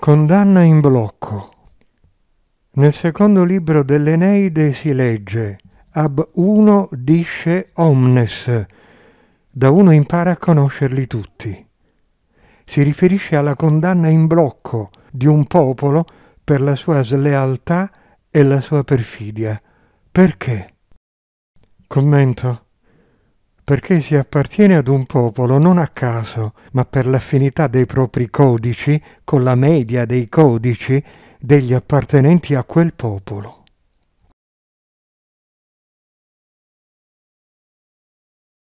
Condanna in blocco. Nel secondo libro dell'Eneide si legge Ab uno disce omnes, da uno impara a conoscerli tutti. Si riferisce alla condanna in blocco di un popolo per la sua slealtà e la sua perfidia. Perché? Commento perché si appartiene ad un popolo non a caso, ma per l'affinità dei propri codici con la media dei codici degli appartenenti a quel popolo.